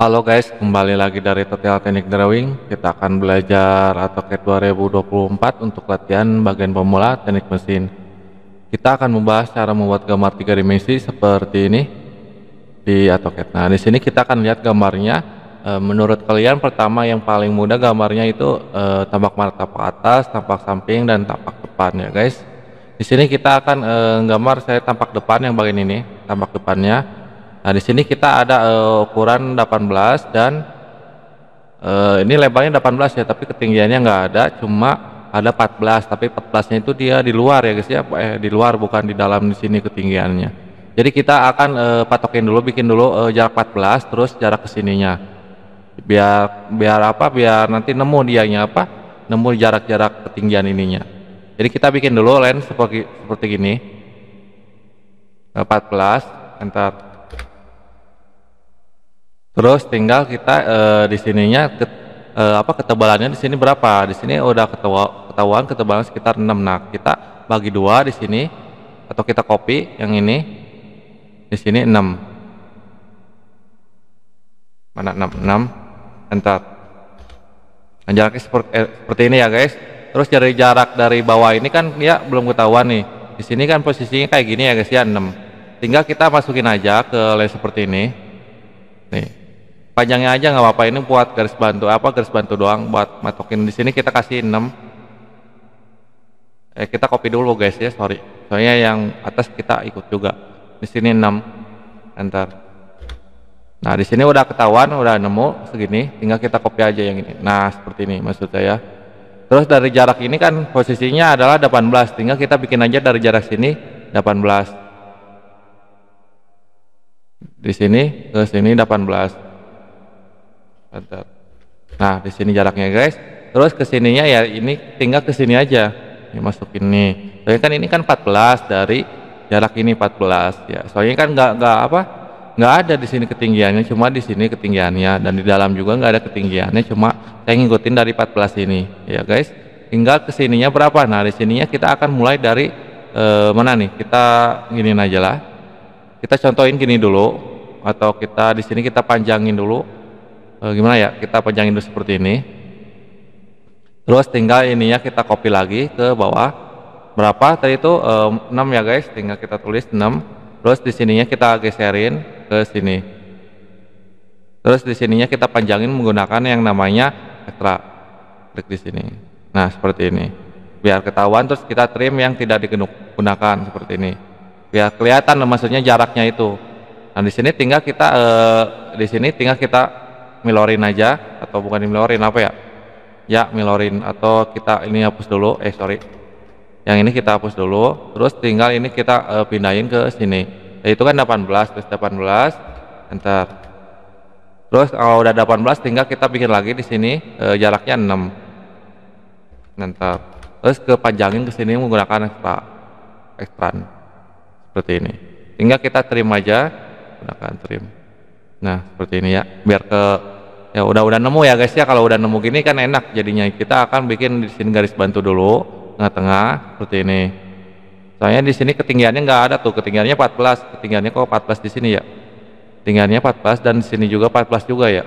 Halo guys, kembali lagi dari Tutorial Teknik Drawing. Kita akan belajar AutoCAD 2024 untuk latihan bagian pemula teknik mesin. Kita akan membahas cara membuat gambar tiga dimensi seperti ini di AutoCAD. Nah, di sini kita akan lihat gambarnya. Eh, menurut kalian pertama yang paling mudah gambarnya itu eh, tampak mata ke atas, tampak samping dan tampak depan ya guys. Di sini kita akan eh, gambar saya tampak depan yang bagian ini, tampak depannya Nah, di sini kita ada uh, ukuran 18 dan uh, ini lebarnya 18 ya, tapi ketinggiannya nggak ada, cuma ada 14, tapi 14-nya itu dia di luar ya guys ya, eh, di luar bukan di dalam di sini ketinggiannya. Jadi kita akan uh, patokin dulu, bikin dulu uh, jarak 14, terus jarak kesininya. Biar biar apa? Biar nanti nemu dianya apa? Nemu jarak-jarak ketinggian ininya. Jadi kita bikin dulu lens seperti seperti gini. 14, enter Terus tinggal kita uh, di sininya ke, uh, eh, apa ketebalannya di sini berapa? Di sini udah ketawa, ketahuan ketebalan sekitar 6. Nah, kita bagi dua di sini atau kita copy yang ini di sini 6. Mana 6? 6. Enter. Nah, jaraknya seperti, eh, seperti ini ya, guys. Terus dari jarak dari bawah ini kan ya belum ketahuan nih. Di sini kan posisinya kayak gini ya guys ya 6. Tinggal kita masukin aja ke lens seperti ini. Nih panjangnya aja nggak apa-apa ini buat garis bantu apa garis bantu doang buat matokin di sini kita kasih 6 eh, kita copy dulu guys ya sorry soalnya yang atas kita ikut juga di sini 6 enter nah di sini udah ketahuan udah nemu segini tinggal kita copy aja yang ini nah seperti ini maksudnya ya terus dari jarak ini kan posisinya adalah 18 tinggal kita bikin aja dari jarak sini 18 di sini ke sini 18 mantap nah di sini jaraknya guys terus kesininya ya ini tinggal kesini aja ini masuk ini soalnya kan ini kan 14 dari jarak ini 14 ya soalnya kan nggak nggak apa nggak ada di sini ketinggiannya cuma di sini ketinggiannya dan di dalam juga nggak ada ketinggiannya cuma saya ngikutin dari 14 ini ya guys tinggal kesininya berapa nah di sininya kita akan mulai dari e, mana nih kita gini aja lah kita contohin gini dulu atau kita di sini kita panjangin dulu e, gimana ya kita panjangin dulu seperti ini terus tinggal ininya kita copy lagi ke bawah berapa tadi itu e, eh, 6 ya guys tinggal kita tulis 6 terus di sininya kita geserin ke sini terus di sininya kita panjangin menggunakan yang namanya extra klik di sini nah seperti ini biar ketahuan terus kita trim yang tidak digunakan seperti ini biar kelihatan maksudnya jaraknya itu nah di sini tinggal kita eh, di sini tinggal kita milorin aja atau bukan milorin apa ya ya milorin atau kita ini hapus dulu eh sorry yang ini kita hapus dulu terus tinggal ini kita uh, pindahin ke sini nah, itu kan 18 terus 18 enter terus kalau udah 18 tinggal kita bikin lagi di sini uh, jaraknya 6 enter terus kepanjangin ke sini menggunakan extra expand seperti ini tinggal kita trim aja gunakan trim nah seperti ini ya biar ke ya udah udah nemu ya guys ya kalau udah nemu gini kan enak jadinya kita akan bikin di sini garis bantu dulu tengah-tengah seperti ini soalnya di sini ketinggiannya nggak ada tuh ketinggiannya 14 ketinggiannya kok 14 di sini ya ketinggiannya 14 dan di sini juga 14 juga ya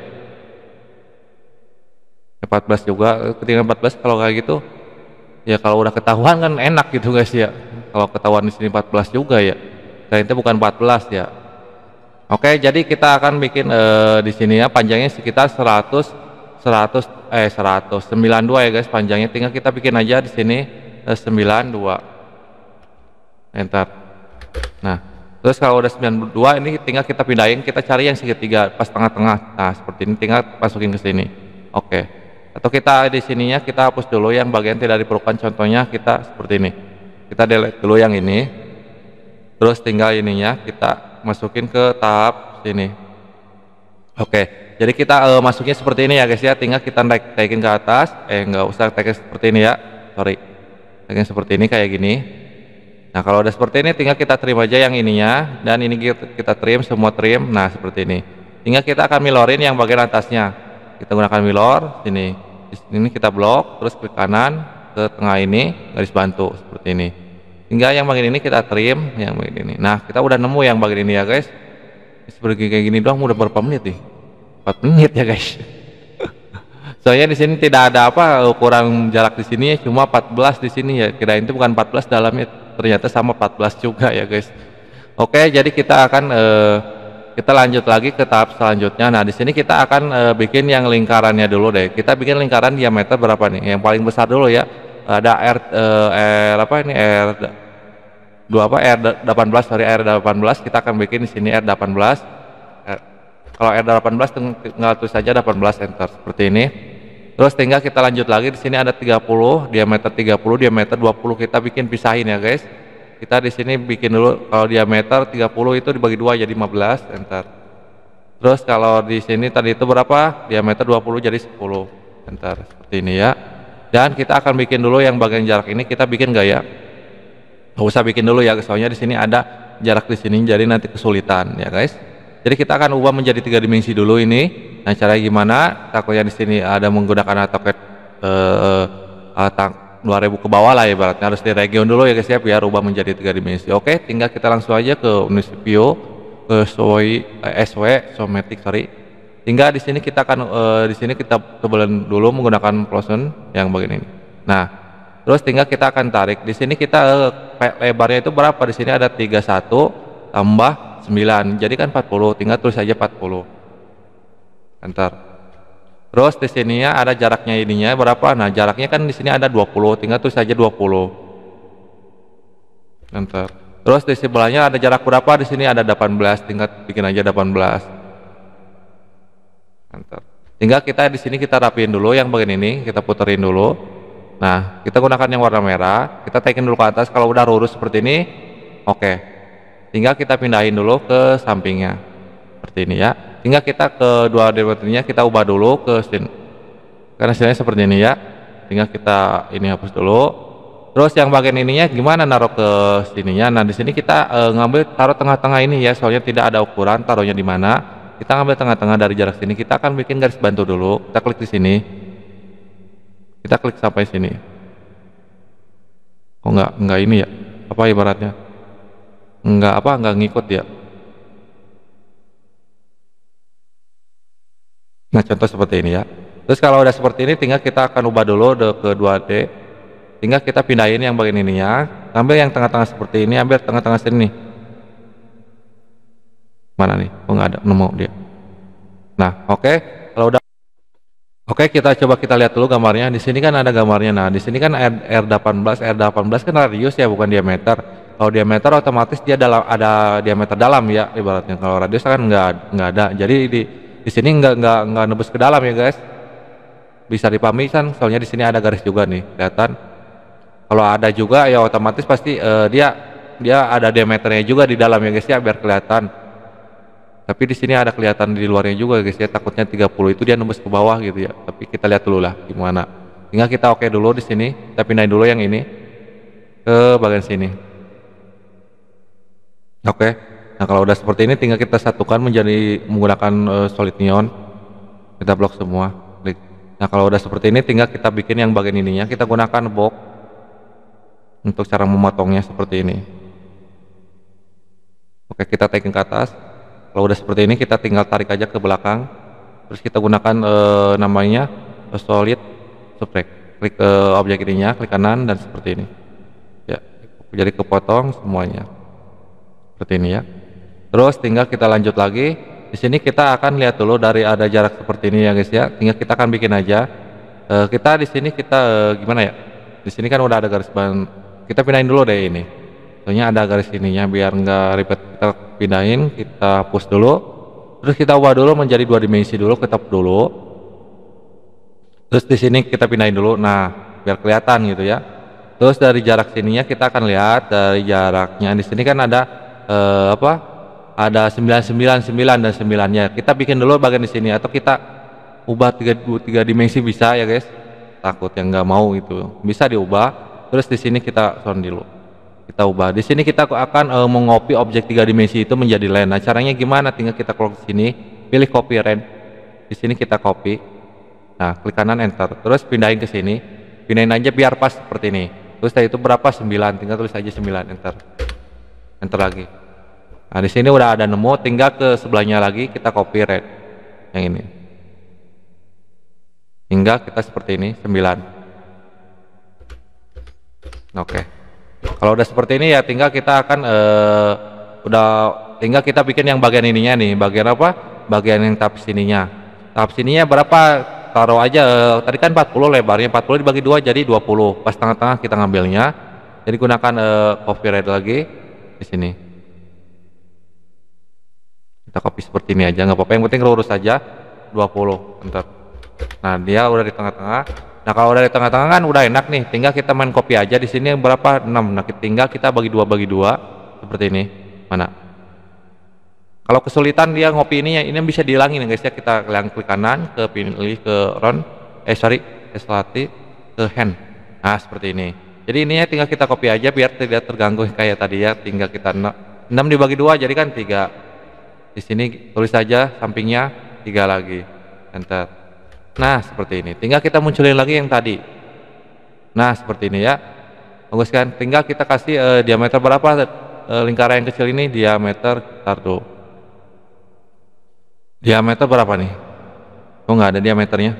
14 juga ketinggian 14 kalau kayak gitu ya kalau udah ketahuan kan enak gitu guys ya kalau ketahuan di sini 14 juga ya ternyata bukan 14 ya Oke, jadi kita akan bikin eh, di sini ya panjangnya sekitar 100 100 eh 100 92 ya guys panjangnya. Tinggal kita bikin aja di sini 92. Eh, Enter. Nah, terus kalau udah 92 ini tinggal kita pindahin, kita cari yang segitiga pas tengah-tengah. Nah, seperti ini tinggal masukin ke sini. Oke. Atau kita di sininya kita hapus dulu yang bagian tidak diperlukan. Contohnya kita seperti ini. Kita delete dulu yang ini. Terus tinggal ininya kita masukin ke tahap sini oke jadi kita uh, eh, masuknya seperti ini ya guys ya tinggal kita naik taikin ke atas eh nggak usah taikin seperti ini ya sorry taikin seperti ini kayak gini nah kalau udah seperti ini tinggal kita trim aja yang ininya dan ini kita trim semua trim nah seperti ini tinggal kita akan milorin yang bagian atasnya kita gunakan milor sini ini kita blok terus klik kanan ke tengah ini garis bantu seperti ini hingga yang bagian ini kita trim yang bagian ini nah kita udah nemu yang bagian ini ya guys seperti kayak gini doang udah berapa menit nih 4 menit ya guys soalnya di sini tidak ada apa ukuran jarak di sini cuma 14 di sini ya Kira itu bukan 14 dalamnya ternyata sama 14 juga ya guys oke jadi kita akan eh, kita lanjut lagi ke tahap selanjutnya nah di sini kita akan eh, bikin yang lingkarannya dulu deh kita bikin lingkaran diameter berapa nih yang paling besar dulu ya ada R, eh, R apa ini R dua apa R18 dari R18 kita akan bikin di sini R18 R, eh, kalau R18 tinggal tulis saja 18 enter seperti ini terus tinggal kita lanjut lagi di sini ada 30 diameter 30 diameter 20 kita bikin pisahin ya guys kita di sini bikin dulu kalau diameter 30 itu dibagi dua jadi 15 enter terus kalau di sini tadi itu berapa diameter 20 jadi 10 enter seperti ini ya dan kita akan bikin dulu yang bagian jarak ini kita bikin gaya nggak usah bikin dulu ya soalnya di sini ada jarak di sini jadi nanti kesulitan ya guys jadi kita akan ubah menjadi tiga dimensi dulu ini nah caranya gimana takutnya di sini ada menggunakan AutoCAD eh, eh, atang 2000 ke bawah lah ya ibaratnya harus di region dulu ya guys ya biar ubah menjadi tiga dimensi oke tinggal kita langsung aja ke Unisipio ke SW, eh, SW Somatic sorry sehingga di sini kita akan e, di sini kita tebalin dulu menggunakan ploson yang bagian ini nah terus tinggal kita akan tarik di sini kita e, lebarnya itu berapa di sini ada 31 tambah 9 jadi kan 40 tinggal tulis aja 40 enter terus di sini ada jaraknya ininya berapa nah jaraknya kan di sini ada 20 tinggal tulis aja 20 enter terus di sebelahnya ada jarak berapa di sini ada 18 tinggal bikin aja 18 enter. tinggal kita di sini kita rapiin dulu yang bagian ini kita puterin dulu nah kita gunakan yang warna merah kita tekin dulu ke atas kalau udah lurus seperti ini oke okay. tinggal kita pindahin dulu ke sampingnya seperti ini ya tinggal kita ke dua diameternya kita ubah dulu ke sini karena hasilnya seperti ini ya tinggal kita ini hapus dulu terus yang bagian ininya gimana naruh ke sininya nah di sini kita e, ngambil taruh tengah-tengah ini ya soalnya tidak ada ukuran taruhnya di mana kita ambil tengah-tengah dari jarak sini kita akan bikin garis bantu dulu kita klik di sini kita klik sampai sini kok nggak nggak ini ya apa ibaratnya nggak apa nggak ngikut ya nah contoh seperti ini ya terus kalau udah seperti ini tinggal kita akan ubah dulu ke 2D tinggal kita pindahin yang bagian ini ya ambil yang tengah-tengah seperti ini ambil tengah-tengah sini Mana nih? Kok oh, nggak ada, nemu dia. Nah, oke, okay. kalau udah Oke, okay, kita coba kita lihat dulu gambarnya. Di sini kan ada gambarnya. Nah, di sini kan R, R18, R18 kan radius ya, bukan diameter. Kalau diameter otomatis dia dalam ada diameter dalam ya ibaratnya. Kalau radius kan nggak nggak ada. Jadi di di sini nggak nggak nggak nebus ke dalam ya guys. Bisa dipahami kan? Soalnya di sini ada garis juga nih, kelihatan. Kalau ada juga ya otomatis pasti uh, dia dia ada diameternya juga di dalam ya guys ya biar kelihatan tapi di sini ada kelihatan di luarnya juga guys ya takutnya 30 itu dia nembus ke bawah gitu ya tapi kita lihat dulu lah gimana tinggal kita oke okay dulu di sini kita pindahin dulu yang ini ke bagian sini oke okay. nah kalau udah seperti ini tinggal kita satukan menjadi menggunakan uh, solid neon kita blok semua klik nah kalau udah seperti ini tinggal kita bikin yang bagian ininya kita gunakan box untuk cara memotongnya seperti ini oke okay, kita taking ke atas kalau udah seperti ini kita tinggal tarik aja ke belakang terus kita gunakan e, namanya solid subtract klik ke eh, objek ininya klik kanan dan seperti ini ya jadi kepotong semuanya seperti ini ya terus tinggal kita lanjut lagi di sini kita akan lihat dulu dari ada jarak seperti ini ya guys ya tinggal kita akan bikin aja e, kita di sini kita e, gimana ya di sini kan udah ada garis ban kita pindahin dulu deh ini soalnya ada garis ininya biar nggak ribet kita pindahin kita push dulu terus kita ubah dulu menjadi dua dimensi dulu push dulu terus di sini kita pindahin dulu nah biar kelihatan gitu ya terus dari jarak sininya kita akan lihat dari jaraknya di sini kan ada eh, apa ada 999 dan 9 nya kita bikin dulu bagian di sini atau kita ubah tiga, tiga dimensi bisa ya guys takut yang nggak mau itu bisa diubah terus di sini kita sound dulu kita ubah. Di sini kita akan uh, mengopi objek tiga dimensi itu menjadi lain. Nah, caranya gimana? Tinggal kita klik sini, pilih copy line. Di sini kita copy. Nah, klik kanan enter. Terus pindahin ke sini. Pindahin aja biar pas seperti ini. Terus itu berapa? 9. Tinggal tulis aja 9 enter. Enter lagi. Nah, di sini udah ada nemu, tinggal ke sebelahnya lagi kita copy red yang ini. Hingga kita seperti ini, 9. Oke. Okay. Kalau udah seperti ini ya tinggal kita akan uh, udah tinggal kita bikin yang bagian ininya nih, bagian apa? Bagian yang tahap sininya. Tahap sininya berapa? Taruh aja uh, tadi kan 40 lebarnya, 40 dibagi dua jadi 20. Pas tengah-tengah kita ngambilnya. Jadi gunakan uh, red lagi di sini. Kita copy seperti ini aja nggak apa-apa. Yang penting lurus aja 20. Bentar. Nah, dia udah di tengah-tengah. Nah kalau dari tengah-tengah kan udah enak nih, tinggal kita main kopi aja di sini berapa? 6. Nah tinggal kita bagi dua bagi dua seperti ini. Mana? Kalau kesulitan dia ngopi ini ya ini bisa dihilangin ya, guys ya kita klik kanan ke pilih ke run eh sorry eslati ke hand. Nah seperti ini. Jadi ini ya tinggal kita kopi aja biar tidak terganggu kayak tadi ya. Tinggal kita 6 dibagi dua jadi kan tiga. Di sini tulis saja sampingnya tiga lagi. Enter. Nah, seperti ini. Tinggal kita munculin lagi yang tadi. Nah, seperti ini ya. Bagus kan? Tinggal kita kasih uh, diameter berapa uh, lingkaran yang kecil ini diameter kartu. Diameter berapa nih? Oh, nggak ada diameternya.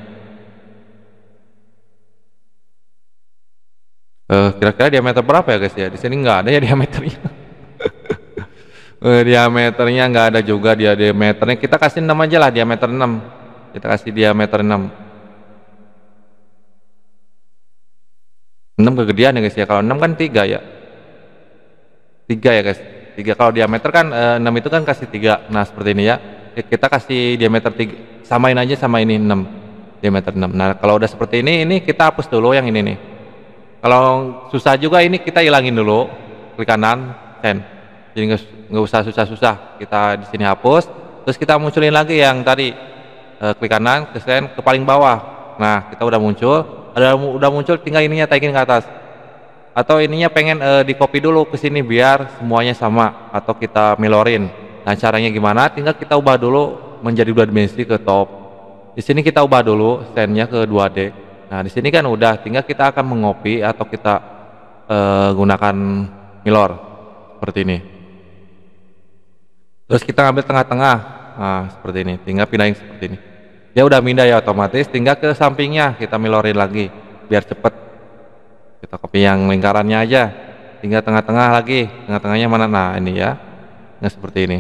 Eh, kira-kira uh, diameter berapa ya guys ya? Di sini nggak ada ya diameternya diameternya nggak ada juga dia diameternya kita kasih 6 aja lah diameter 6 kita kasih diameter 6 6 kegedean ya guys ya kalau 6 kan 3 ya 3 ya guys 3 kalau diameter kan e, eh, 6 itu kan kasih 3 nah seperti ini ya kita kasih diameter 3 samain aja sama ini 6 diameter 6 nah kalau udah seperti ini ini kita hapus dulu yang ini nih kalau susah juga ini kita hilangin dulu klik kanan send jadi nggak usah susah-susah kita di sini hapus terus kita munculin lagi yang tadi Eh, e, klik kanan ke scan ke paling bawah nah kita udah muncul ada udah muncul tinggal ininya taikin ke atas atau ininya pengen e, di copy dulu ke sini biar semuanya sama atau kita milorin nah caranya gimana tinggal kita ubah dulu menjadi dua dimensi ke top di sini kita ubah dulu standnya ke 2D nah di sini kan udah tinggal kita akan mengopi atau kita e, gunakan milor seperti ini terus kita ambil tengah-tengah nah seperti ini tinggal pindahin seperti ini dia ya udah pindah ya otomatis tinggal ke sampingnya kita milorin lagi biar cepet kita copy yang lingkarannya aja tinggal tengah-tengah lagi tengah-tengahnya mana nah ini ya nah seperti ini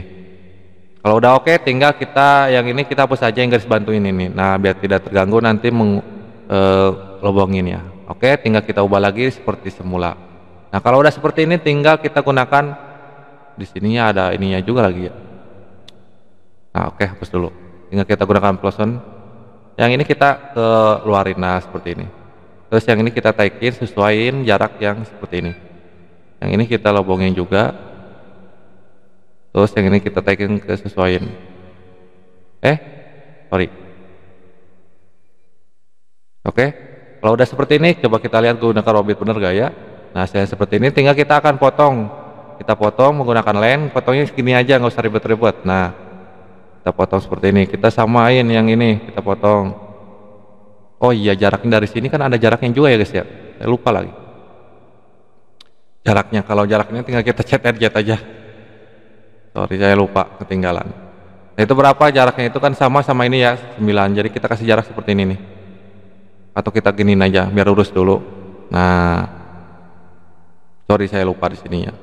kalau udah oke okay, tinggal kita yang ini kita hapus aja yang garis bantu ini nih nah biar tidak terganggu nanti meng, e, lobongin ya oke okay, tinggal kita ubah lagi seperti semula nah kalau udah seperti ini tinggal kita gunakan di sininya ada ininya juga lagi ya nah oke okay, hapus dulu tinggal kita gunakan plus yang ini kita keluarin nah seperti ini terus yang ini kita taikin sesuaiin jarak yang seperti ini yang ini kita lobongin juga terus yang ini kita taikin ke sesuaiin eh sorry oke kalau udah seperti ini coba kita lihat gunakan robit bener gak ya nah saya seperti ini tinggal kita akan potong kita potong menggunakan len potongnya segini aja nggak usah ribet-ribet nah kita potong seperti ini kita samain yang ini kita potong oh iya jaraknya dari sini kan ada jaraknya juga ya guys ya saya lupa lagi jaraknya kalau jaraknya tinggal kita chat RZ aja sorry saya lupa ketinggalan nah itu berapa jaraknya itu kan sama sama ini ya 9 jadi kita kasih jarak seperti ini nih atau kita giniin aja biar lurus dulu nah sorry saya lupa di sini ya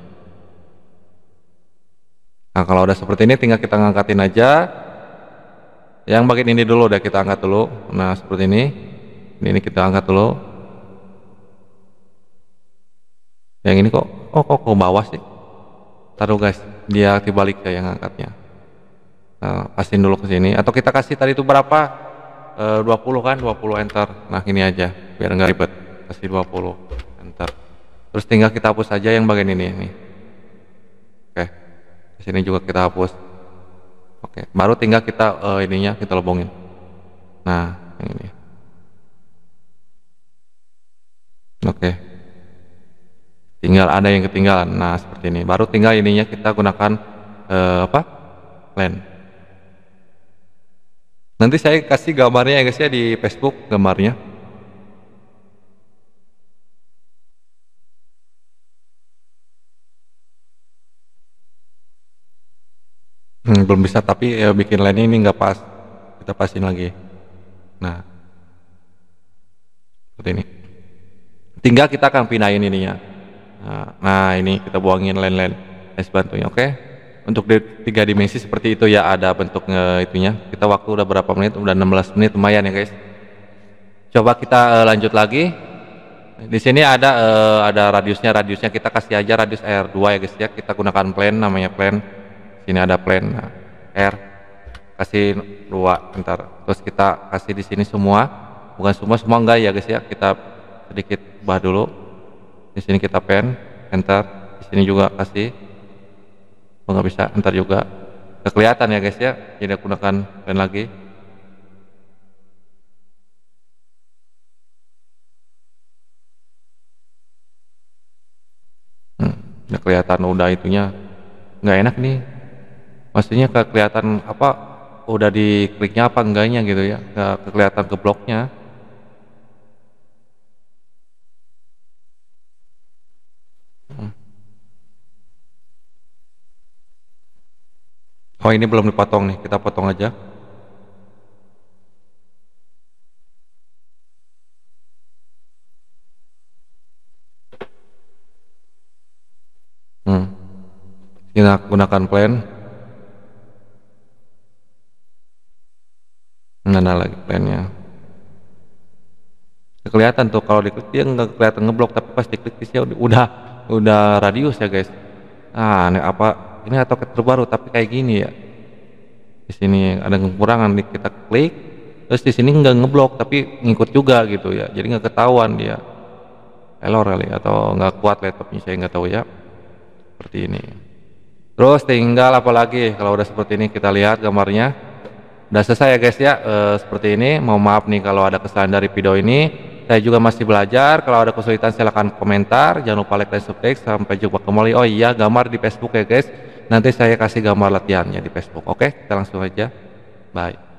Nah kalau udah seperti ini tinggal kita ngangkatin aja Yang bagian ini dulu udah kita angkat dulu Nah seperti ini Ini, kita angkat dulu Yang ini kok Oh kok ke bawah sih Taruh guys Dia dibalik saya yang angkatnya nah, Pastiin dulu ke sini Atau kita kasih tadi itu berapa e, eh, 20 kan 20 enter Nah ini aja biar nggak ribet Kasih 20 enter Terus tinggal kita hapus aja yang bagian ini nih di sini juga kita hapus oke baru tinggal kita uh, ininya kita lobongin nah yang ini oke tinggal ada yang ketinggalan nah seperti ini baru tinggal ininya kita gunakan uh, apa plan nanti saya kasih gambarnya ya guys ya di Facebook gambarnya Hmm, belum bisa tapi ya, bikin lainnya ini nggak pas kita pasin lagi nah seperti ini tinggal kita akan pindahin ininya nah, nah ini kita buangin lain-lain es bantunya oke okay? untuk di tiga dimensi seperti itu ya ada bentuknya e, itunya kita waktu udah berapa menit udah 16 menit lumayan ya guys coba kita uh, lanjut lagi di sini ada uh, ada radiusnya radiusnya kita kasih aja radius R2 ya guys ya kita gunakan plan namanya plan sini ada plan R kasih dua ntar terus kita kasih di sini semua bukan semua semua enggak ya guys ya kita sedikit ubah dulu di sini kita pen enter di sini juga kasih oh, nggak bisa enter juga Udah kelihatan ya guys ya tidak gunakan pen lagi udah hmm, kelihatan udah itunya nggak enak nih maksudnya ke kelihatan apa udah dikliknya apa enggaknya gitu ya ke kelihatan ke bloknya hmm. oh ini belum dipotong nih kita potong aja hmm. gunakan plan mana lagi plannya kelihatan tuh kalau diklik dia nggak kelihatan ngeblok tapi pas diklik dia ya udah udah radius ya guys ah ini apa ini atau terbaru tapi kayak gini ya di sini ada kekurangan nih kita klik terus di sini nggak ngeblok tapi ngikut juga gitu ya jadi nggak ketahuan dia error kali atau nggak kuat laptopnya saya nggak tahu ya seperti ini terus tinggal apalagi kalau udah seperti ini kita lihat gambarnya Udah selesai ya guys ya, e, seperti ini. Mohon maaf nih kalau ada kesalahan dari video ini. Saya juga masih belajar. Kalau ada kesulitan silahkan komentar. Jangan lupa like dan subscribe. Sampai jumpa kembali. Oh iya, gambar di Facebook ya guys. Nanti saya kasih gambar latihannya di Facebook. Oke, kita langsung aja. Bye.